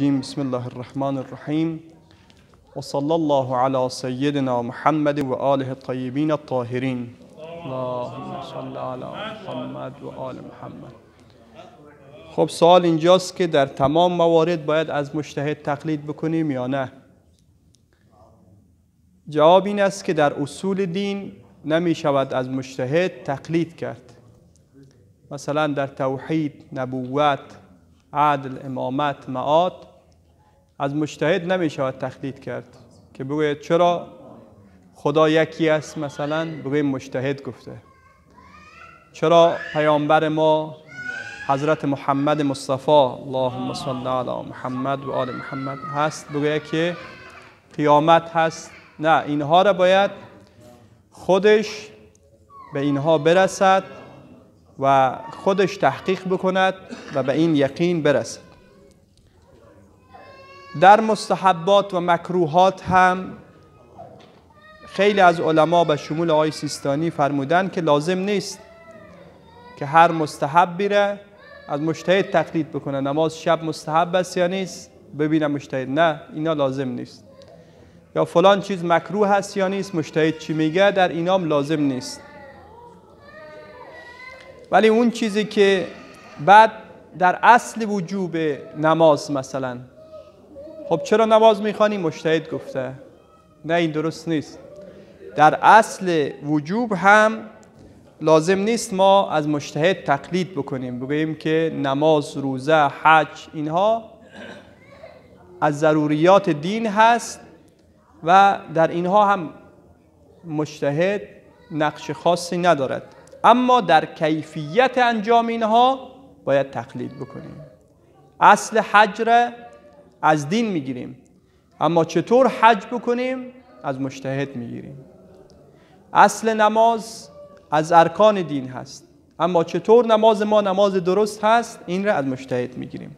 بسم الله الرحمن الرحيم وصلى الله على سيدنا محمد وآله الطيبين الطاهرين اللهم صل على محمد و محمد خب سوال اینجاست که در تمام موارد باید از مجتهد تقلید بکنیم یا نه جواب این است که در اصول دین نمی شود از مجتهد تقلید کرد مثلا در توحید، نبوت، عدل، امامت، معاد از مجتهد نمی شود تقلید کرد که بگوید چرا خدا یکی است مثلا بگوید مجتهد گفته چرا پیامبر ما حضرت محمد مصطفی اللهم صل علی محمد و آل محمد هست بگوید که قیامت هست نه اینها را باید خودش به اینها برسد و خودش تحقیق بکند و به این یقین برسد در مستحبات و مکروهات هم خیلی از علما به شمول آقای سیستانی فرمودن که لازم نیست که هر مستحب بیره از مشتهد تقلید بکنه نماز شب مستحب است یا نیست ببینه مشتهد نه اینا لازم نیست یا فلان چیز مکروه است یا نیست مشتهد چی میگه در اینام لازم نیست ولی اون چیزی که بعد در اصل وجوب نماز مثلا خب چرا نماز میخوانی مشتهد گفته نه این درست نیست در اصل وجوب هم لازم نیست ما از مشتهد تقلید بکنیم بگوییم که نماز روزه حج اینها از ضروریات دین هست و در اینها هم مشتهد نقش خاصی ندارد اما در کیفیت انجام اینها باید تقلید بکنیم اصل حجره از دین میگیریم اما چطور حج بکنیم از مشتهد میگیریم اصل نماز از ارکان دین هست اما چطور نماز ما نماز درست هست این را از مشتهد میگیریم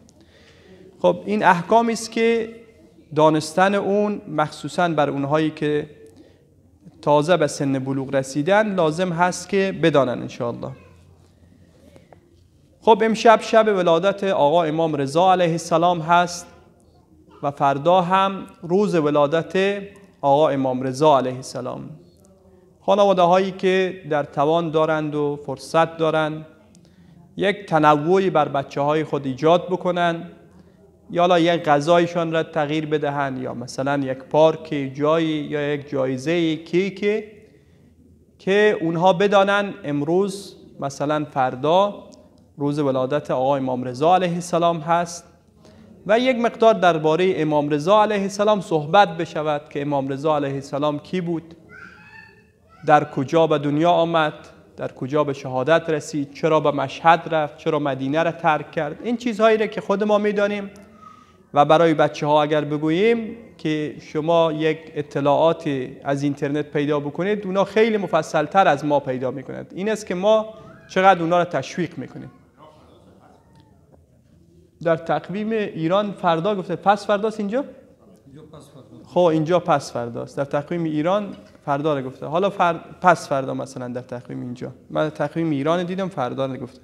خب این احکامی است که دانستن اون مخصوصا بر اونهایی که تازه به سن بلوغ رسیدن لازم هست که بدانن انشاءالله خب امشب شب ولادت آقا امام رضا علیه السلام هست و فردا هم روز ولادت آقا امام رضا علیه السلام خانواده هایی که در توان دارند و فرصت دارند یک تنوعی بر بچه های خود ایجاد بکنن یا یک غذایشان را تغییر بدهند یا مثلا یک پارک جایی یا یک جایزه کیک که اونها بدانند امروز مثلا فردا روز ولادت آقا امام رضا علیه السلام هست و یک مقدار درباره امام رضا علیه السلام صحبت بشود که امام رضا علیه السلام کی بود در کجا به دنیا آمد در کجا به شهادت رسید چرا به مشهد رفت چرا مدینه را ترک کرد این چیزهایی را که خود ما میدانیم و برای بچه ها اگر بگوییم که شما یک اطلاعات از اینترنت پیدا بکنید اونا خیلی مفصلتر از ما پیدا میکنند این است که ما چقدر اونا را تشویق میکنیم در تقویم ایران فردا گفته پس فرداست اینجا؟ خب اینجا پس فرداست در تقویم ایران فردا رو گفته حالا فر... پس فردا مثلا در تقویم اینجا من تقویم ایران دیدم فردا رو گفته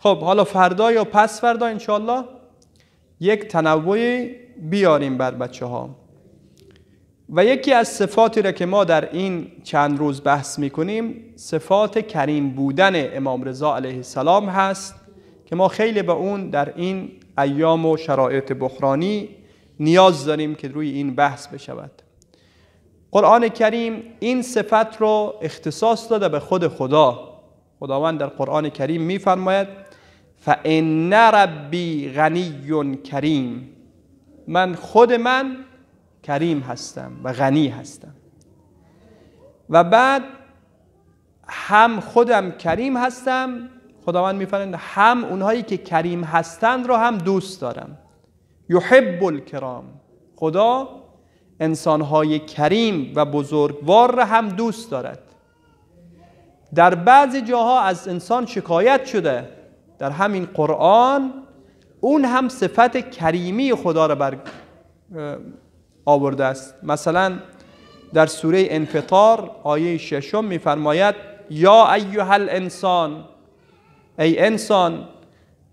خب حالا فردا یا پس فردا انشالله یک تنوع بیاریم بر بچه ها و یکی از صفاتی را که ما در این چند روز بحث میکنیم صفات کریم بودن امام رضا علیه السلام هست که ما خیلی به اون در این ایام و شرایط بحرانی نیاز داریم که روی این بحث بشود قرآن کریم این صفت رو اختصاص داده به خود خدا خداوند در قرآن کریم میفرماید فان رَبِّي غنی کریم من خود من کریم هستم و غنی هستم و بعد هم خودم کریم هستم خداوند میفرماید هم اونهایی که کریم هستند را هم دوست دارم یحب الکرام خدا انسانهای کریم و بزرگوار را هم دوست دارد در بعضی جاها از انسان شکایت شده در همین قرآن اون هم صفت کریمی خدا را بر آورده است مثلا در سوره انفطار آیه ششم میفرماید یا ایها الانسان ای انسان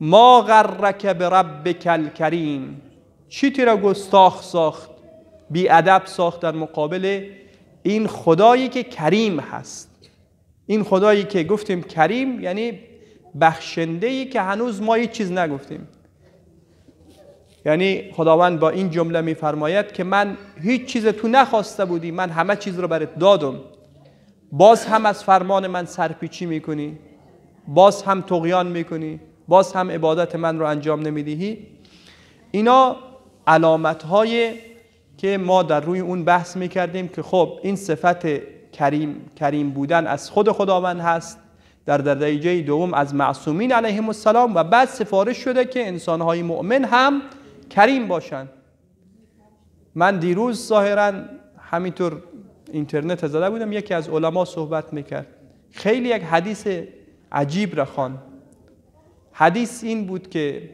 ما غرک به رب کل کریم چی تیرا را گستاخ ساخت بی ادب ساخت در مقابل این خدایی که کریم هست این خدایی که گفتیم کریم یعنی بخشنده ای که هنوز ما هیچ چیز نگفتیم یعنی خداوند با این جمله میفرماید که من هیچ چیز تو نخواسته بودی من همه چیز رو برات دادم باز هم از فرمان من سرپیچی میکنی باز هم تقیان میکنی باز هم عبادت من رو انجام نمیدهی اینا علامت که ما در روی اون بحث میکردیم که خب این صفت کریم کریم بودن از خود خداوند هست در درجه دوم از معصومین علیه السلام و بعد سفارش شده که انسانهای مؤمن هم کریم باشند. من دیروز ظاهرا همینطور اینترنت زده بودم یکی از علما صحبت میکرد خیلی یک حدیث عجیب رخان حدیث این بود که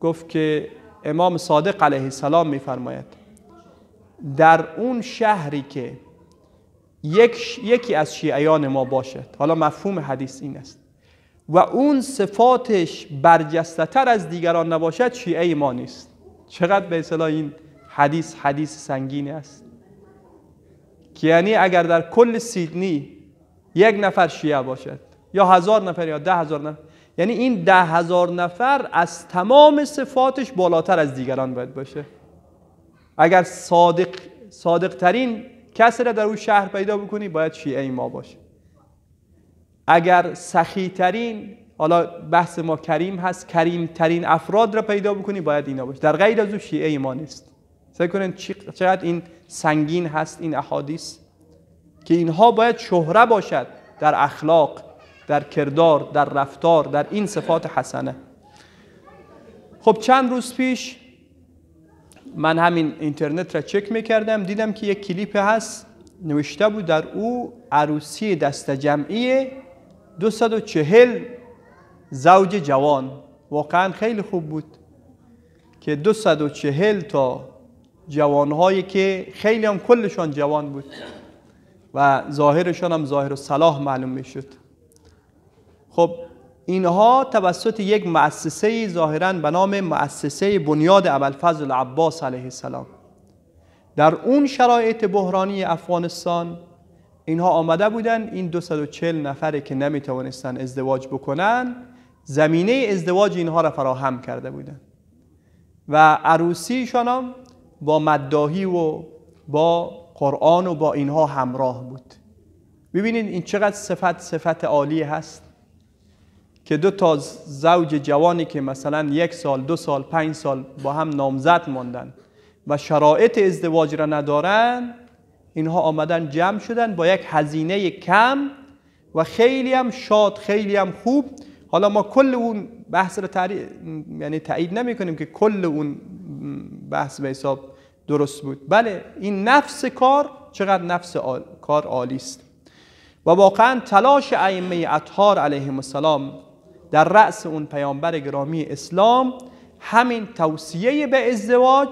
گفت که امام صادق علیه السلام میفرماید در اون شهری که یک یکی از شیعیان ما باشد حالا مفهوم حدیث این است و اون صفاتش برجسته تر از دیگران نباشد شیعه ما نیست چقدر به اصطلاح این حدیث حدیث سنگینی است که یعنی اگر در کل سیدنی یک نفر شیعه باشد یا هزار نفر یا ده هزار نفر یعنی این ده هزار نفر از تمام صفاتش بالاتر از دیگران باید باشه اگر صادق صادق ترین کسی را در اون شهر پیدا بکنی باید شیعه ما باشه اگر سخی ترین حالا بحث ما کریم هست کریم ترین افراد را پیدا بکنی باید اینا باشه در غیر از او شیعه ما نیست سعی کنین چقدر این سنگین هست این احادیث که اینها باید شهره باشد در اخلاق در کردار در رفتار در این صفات حسنه خب چند روز پیش من همین اینترنت را چک میکردم دیدم که یک کلیپ هست نوشته بود در او عروسی دست جمعی 240 زوج جوان واقعا خیلی خوب بود که 240 تا جوانهایی که خیلی هم کلشان جوان بود و ظاهرشان هم ظاهر و صلاح معلوم میشد خب اینها توسط یک مؤسسه ظاهرا به نام مؤسسه بنیاد ابوالفضل عباس علیه السلام در اون شرایط بحرانی افغانستان اینها آمده بودند این 240 نفره که نمیتوانستن ازدواج بکنن زمینه ازدواج اینها را فراهم کرده بودند و عروسیشان هم با مدداهی و با قرآن و با اینها همراه بود ببینید این چقدر صفت صفت عالی هست که دو تا زوج جوانی که مثلا یک سال دو سال پنج سال با هم نامزد ماندن و شرایط ازدواج را ندارن اینها آمدن جمع شدن با یک هزینه کم و خیلی هم شاد خیلی هم خوب حالا ما کل اون بحث را تعری... یعنی تایید نمی کنیم که کل اون بحث به حساب درست بود بله این نفس کار چقدر نفس کار عالی است و واقعا تلاش ائمه اطهار علیهم السلام در رأس اون پیامبر گرامی اسلام همین توصیه به ازدواج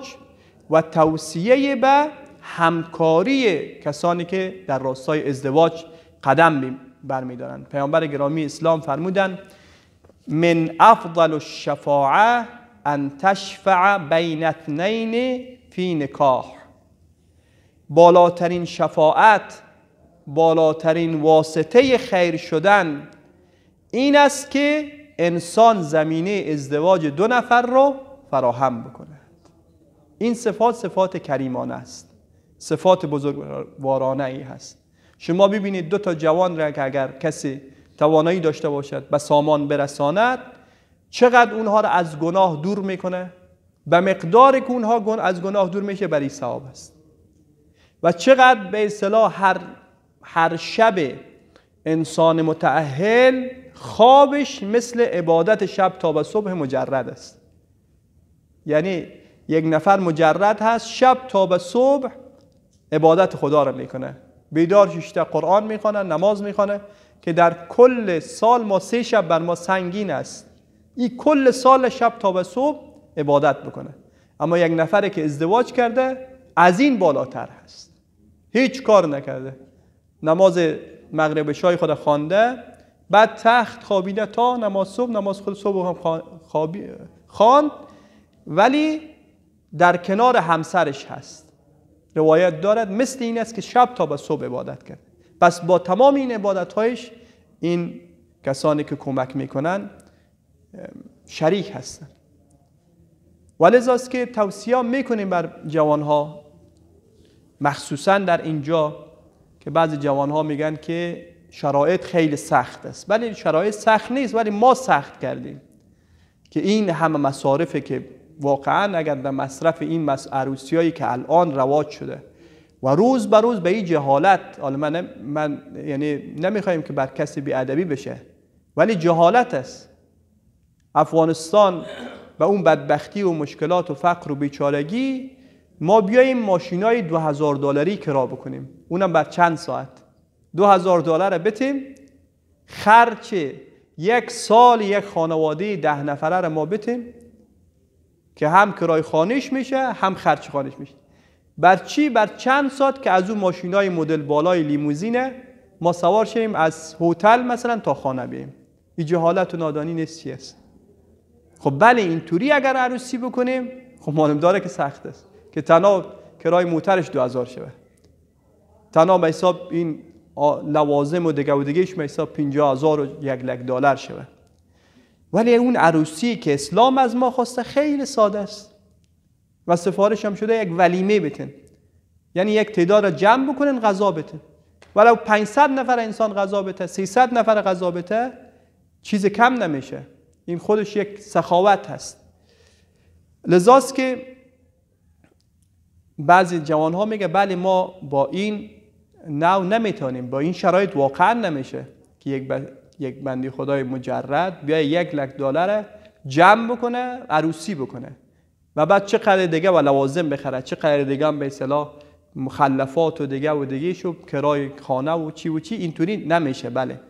و توصیه به همکاری کسانی که در راستای ازدواج قدم برمیدارند پیامبر گرامی اسلام فرمودند من افضل الشفاعه ان تشفع بین اثنین فی نکاح بالاترین شفاعت بالاترین واسطه خیر شدن این است که انسان زمینه ازدواج دو نفر را فراهم بکند این صفات صفات کریمانه است صفات بزرگوارانه ای هست شما ببینید دو تا جوان را که اگر کسی توانایی داشته باشد به سامان برساند چقدر اونها را از گناه دور میکنه به مقدار که اونها از گناه دور میشه برای ثواب است و چقدر به اصطلاح هر هر شب انسان متعهل خوابش مثل عبادت شب تا به صبح مجرد است یعنی یک نفر مجرد هست شب تا به صبح عبادت خدا را میکنه بیدار ششته قرآن میخوانه نماز میخوانه که در کل سال ما سه شب بر ما سنگین است این کل سال شب تا به صبح عبادت بکنه اما یک نفر که ازدواج کرده از این بالاتر هست هیچ کار نکرده نماز مغرب شای خود خوانده بعد تخت خوابیده تا نماز صبح نماز خود صبح هم خواند ولی در کنار همسرش هست روایت دارد مثل این است که شب تا به صبح عبادت کرد پس با تمام این عبادتهایش این کسانی که کمک میکنن شریک هستند ولی است که توصیه میکنیم بر جوانها مخصوصا در اینجا که بعضی جوانها میگن که شرایط خیلی سخت است ولی شرایط سخت نیست ولی ما سخت کردیم که این همه مصارفی که واقعا اگر در مصرف این عروسیایی که الان رواج شده و روز به روز به این جهالت حالا من, من یعنی نمیخوایم که بر کسی بیادبی بشه ولی جهالت است افغانستان به اون بدبختی و مشکلات و فقر و بیچارگی ما بیاییم ماشینای دو هزار دلاری کرا بکنیم اونم بر چند ساعت دو هزار دلار بتیم خرچ یک سال یک خانواده ده نفره را ما بتیم که هم کرای خانش میشه هم خرچ خانش میشه بر چی بر چند ساعت که از اون های مدل بالای لیموزینه ما سوار شیم از هتل مثلا تا خانه بیم این جهالت و نادانی نیست است خب بله اینطوری اگر عروسی بکنیم خب معلوم داره که سخت است که تنها کرای موترش 2000 شده تنها حساب این لوازم و دیگه و دیگهش حساب هزار و یک لک دلار شوه ولی اون عروسی که اسلام از ما خواسته خیلی ساده است و سفارش هم شده یک ولیمه بتن یعنی یک تعداد را جمع بکنن غذا بتن ولو 500 نفر انسان غذا بته 300 نفر غذا بته چیز کم نمیشه این خودش یک سخاوت هست لذاست که بعضی جوان ها میگه بله ما با این نو نمیتونیم با این شرایط واقعا نمیشه که یک, یک بندی خدای مجرد بیا یک لک دلار جمع بکنه عروسی بکنه و بعد چه قدر دیگه و لوازم بخره چه قدر دیگه هم به اصطلاح مخلفات و دیگه و دیگه شو کرای خانه و چی و چی اینطوری نمیشه بله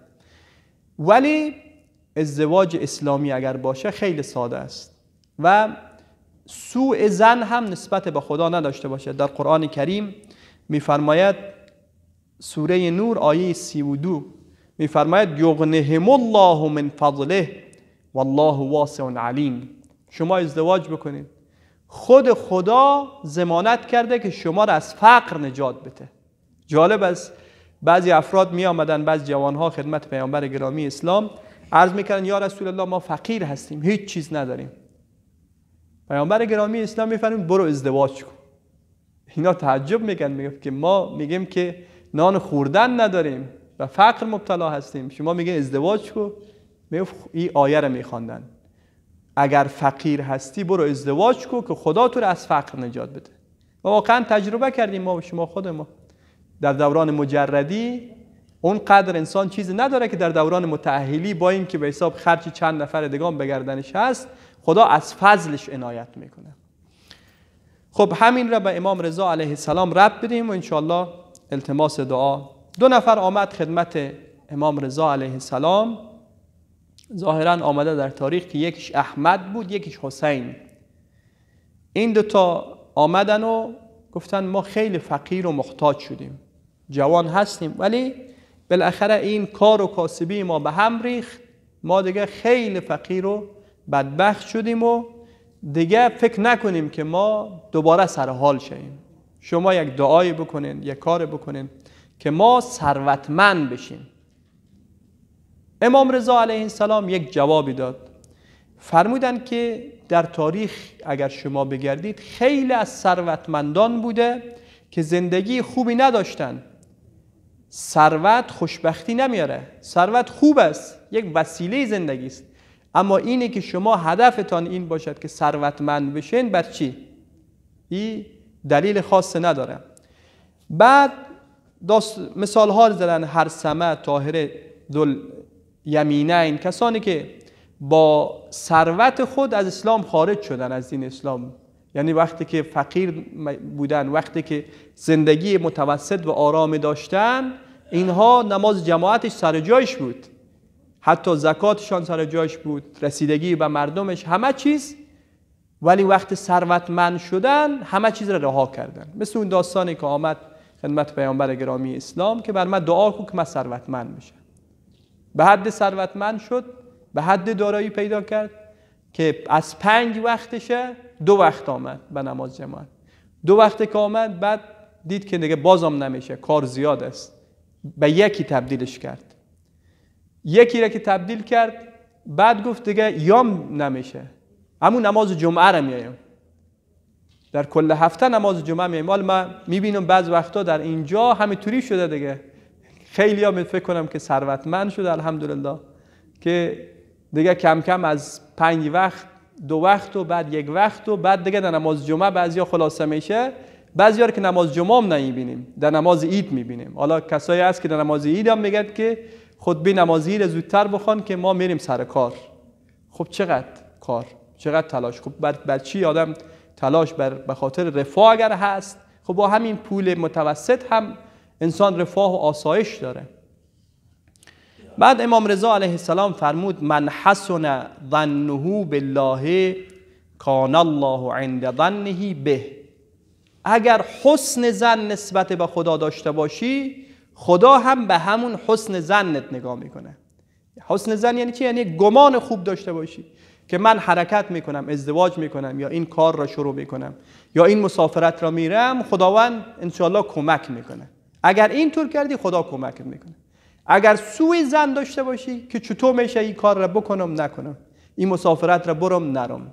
ولی ازدواج اسلامی اگر باشه خیلی ساده است و سوء زن هم نسبت به خدا نداشته باشه در قرآن کریم میفرماید سوره نور آیه 32 میفرماید یغنهم الله من فضله والله واسع علیم شما ازدواج بکنید خود خدا زمانت کرده که شما را از فقر نجات بده جالب است بعضی افراد می آمدن بعضی جوانها خدمت پیامبر گرامی اسلام عرض میکردن یا رسول الله ما فقیر هستیم هیچ چیز نداریم پیامبر گرامی اسلام میفرمید برو ازدواج کن اینا تعجب میگن میگفت که ما میگیم که نان خوردن نداریم و فقر مبتلا هستیم شما میگه ازدواج کو این آیه رو میخواندن اگر فقیر هستی برو ازدواج کو که خدا تو رو از فقر نجات بده و واقعا تجربه کردیم ما و شما خود ما در دوران مجردی قدر انسان چیزی نداره که در دوران متعهلی با که به حساب خرج چند نفر دگان بگردنش هست خدا از فضلش عنایت میکنه خب همین را به امام رضا علیه السلام رب بدیم و انشالله التماس دعا دو نفر آمد خدمت امام رضا علیه السلام ظاهرا آمده در تاریخ که یکیش احمد بود یکیش حسین این تا آمدن و گفتن ما خیلی فقیر و محتاج شدیم جوان هستیم ولی بالاخره این کار و کاسبی ما به هم ریخت ما دیگه خیلی فقیر و بدبخت شدیم و دیگه فکر نکنیم که ما دوباره سر حال شیم شما یک دعایی بکنین یک کار بکنین که ما ثروتمند بشیم امام رضا علیه السلام یک جوابی داد فرمودن که در تاریخ اگر شما بگردید خیلی از ثروتمندان بوده که زندگی خوبی نداشتن ثروت خوشبختی نمیاره ثروت خوب است یک وسیله زندگی است اما اینه که شما هدفتان این باشد که ثروتمند بشین بر چی این دلیل خاص نداره بعد داست... مثال ها زدن هر سمه طاهره دل یمینین کسانی که با ثروت خود از اسلام خارج شدن از دین اسلام یعنی وقتی که فقیر بودن وقتی که زندگی متوسط و آرام داشتن اینها نماز جماعتش سر جایش بود حتی زکاتشان سر جایش بود رسیدگی به مردمش همه چیز ولی وقت ثروتمند شدن همه چیز را رها کردن مثل اون داستانی که آمد خدمت پیامبر گرامی اسلام که بر من دعا کن که من ثروتمند بشم به حد ثروتمند شد به حد دارایی پیدا کرد که از پنج وقتشه دو وقت آمد به نماز جماعت دو وقت که آمد بعد دید که دیگه بازم نمیشه کار زیاد است به یکی تبدیلش کرد یکی را که تبدیل کرد بعد گفت دیگه یام نمیشه همون نماز جمعه را میایم در کل هفته نماز جمعه میایم حالا من میبینم بعض وقتا در اینجا همه همینطوری شده دیگه خیلی ها فکر کنم که ثروتمند شده الحمدلله که دیگه کم کم از پنج وقت دو وقت و بعد یک وقت و بعد دیگه در نماز جمعه بعضیا خلاصه میشه بعضی که نماز جمعه هم نمیبینیم در نماز عید میبینیم حالا کسایی هست که در نماز عید هم میگن که خود به نماز زودتر بخوان که ما میریم سر کار خب چقدر کار چقدر تلاش خب بر, بر چی آدم تلاش بر به خاطر رفاه اگر هست خب با همین پول متوسط هم انسان رفاه و آسایش داره بعد امام رضا علیه السلام فرمود من حسن ظنه بالله کان الله عند ظنه به اگر حسن زن نسبت به خدا داشته باشی خدا هم به همون حسن زنت نگاه میکنه حسن زن یعنی چی؟ یعنی گمان خوب داشته باشی که من حرکت میکنم ازدواج میکنم یا این کار را شروع میکنم یا این مسافرت را میرم خداوند انشاءالله کمک میکنه اگر این طور کردی خدا کمک میکنه اگر سوی زن داشته باشی که چطور میشه این کار را بکنم نکنم این مسافرت را برم نرم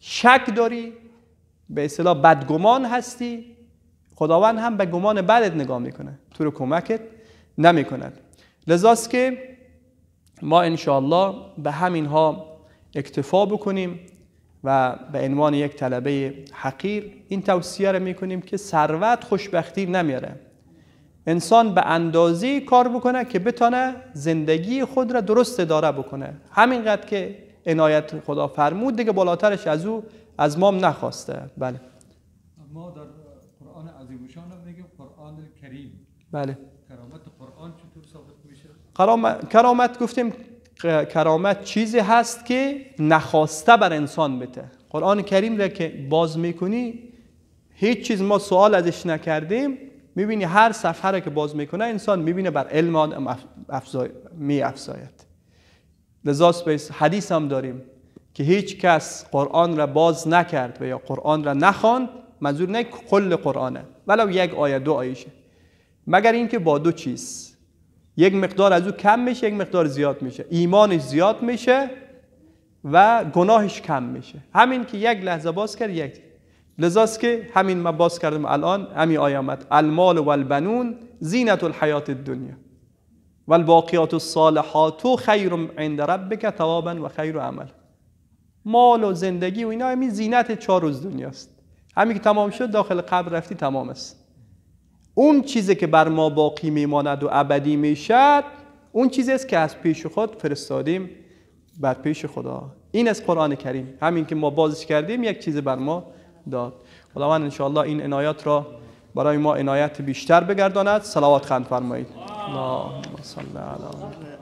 شک داری به اصطلاح بدگمان هستی خداوند هم به گمان بدت نگاه میکنه تو رو کمکت نمیکنه لذاست که ما انشاءالله به همین ها اکتفا بکنیم و به عنوان یک طلبه حقیر این توصیه رو میکنیم که ثروت خوشبختی نمیاره انسان به اندازه کار بکنه که بتانه زندگی خود را درست اداره بکنه همینقدر که عنایت خدا فرمود دیگه بالاترش از او از ما نخواسته بله ما در قرآن عظیمشان میگیم قرآن کریم بله کرامت قرآن چطور ثابت میشه کرامت گفتیم کرامت چیزی هست که نخواسته بر انسان بته قرآن کریم را که باز میکنی هیچ چیز ما سوال ازش نکردیم میبینی هر صفحه را که باز میکنه انسان میبینه بر علم آن می افزاید لذا حدیث هم داریم که هیچ کس قرآن را باز نکرد و یا قرآن را نخواند منظور نه کل قرآنه ولو یک آیه دو آیشه مگر اینکه با دو چیز یک مقدار از او کم میشه یک مقدار زیاد میشه ایمانش زیاد میشه و گناهش کم میشه همین که یک لحظه باز کرد یک لذاست که همین ما باز کردم الان همین آیامت المال والبنون زینت الحیات الدنیا والباقیات الصالحات الصالحات خیر عند ربک ثوابا و خیر عمل مال و زندگی و اینا همین زینت چهار روز دنیاست همین که تمام شد داخل قبر رفتی تمام است اون چیزی که بر ما باقی میماند و ابدی میشد اون چیزی است که از پیش خود فرستادیم بر پیش خدا این از قرآن کریم همین که ما بازش کردیم یک چیز بر ما داد خداوند الله این عنایات را برای ما عنایت بیشتر بگرداند صلوات خند فرمایید اللهم صل علی